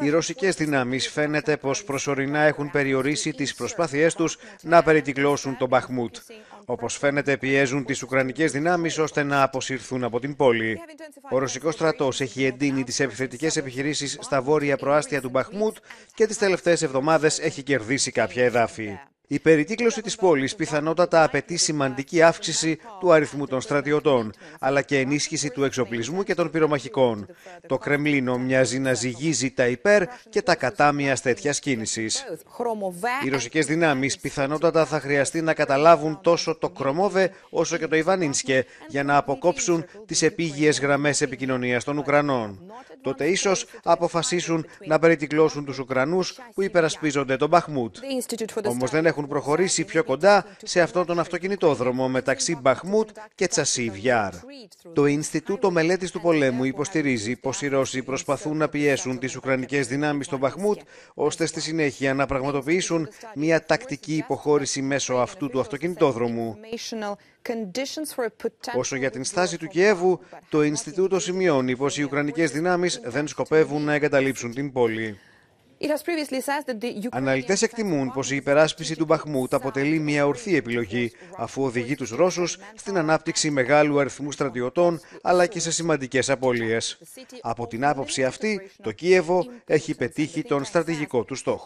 Οι ρωσικές δυνάμεις φαίνεται πως προσωρινά έχουν περιορίσει τις προσπάθειές τους να περιτυκλώσουν τον Μπαχμούτ. Όπως φαίνεται πιέζουν τις Ουκρανικές δυνάμεις ώστε να αποσυρθούν από την πόλη. Ο Ρωσικός στρατός έχει εντείνει τις επιθετικές επιχειρήσεις στα βόρεια προάστια του Μπαχμούτ και τις τελευταίες εβδομάδες έχει κερδίσει κάποια εδάφη. Η περιτύκλωση της πόλης πιθανότατα απαιτεί σημαντική αύξηση του αριθμού των στρατιωτών, αλλά και ενίσχυση του εξοπλισμού και των πυρομαχικών. Το Κρεμλίνο μοιάζει να ζυγίζει τα υπέρ και τα κατά μια τέτοιας Οι ρωσικές δυνάμεις πιθανότατα θα χρειαστεί να καταλάβουν τόσο το Κρομόβε όσο και το Ιβανίνσκε για να αποκόψουν τις επίγειες γραμμές επικοινωνίας των Ουκρανών τότε ίσως αποφασίσουν να περιτυκλώσουν τους Ουκρανούς που υπερασπίζονται τον Μπαχμούτ. Όμως δεν έχουν προχωρήσει πιο κοντά σε αυτόν τον αυτοκινητόδρομο μεταξύ Μπαχμούτ και Τσασίβιάρ. Το Ινστιτούτο Μελέτης του Πολέμου υποστηρίζει πως οι Ρώσοι προσπαθούν να πιέσουν τις Ουκρανικές δυνάμεις στον Μπαχμούτ ώστε στη συνέχεια να πραγματοποιήσουν μια τακτική υποχώρηση μέσω αυτού του αυτοκινητόδρομου. Όσο για την στάση του Κιέβου, το Ινστιτούτο σημειώνει πως οι Ουκρανικές δυνάμεις δεν σκοπεύουν να εγκαταλείψουν την πόλη. Αναλυτές εκτιμούν πως η υπεράσπιση του Μπαχμούτ αποτελεί μια ορθή επιλογή, αφού οδηγεί τους Ρώσους στην ανάπτυξη μεγάλου αριθμού στρατιωτών, αλλά και σε σημαντικές απώλειες. Από την άποψη αυτή, το Κίεβο έχει πετύχει τον στρατηγικό του στόχο.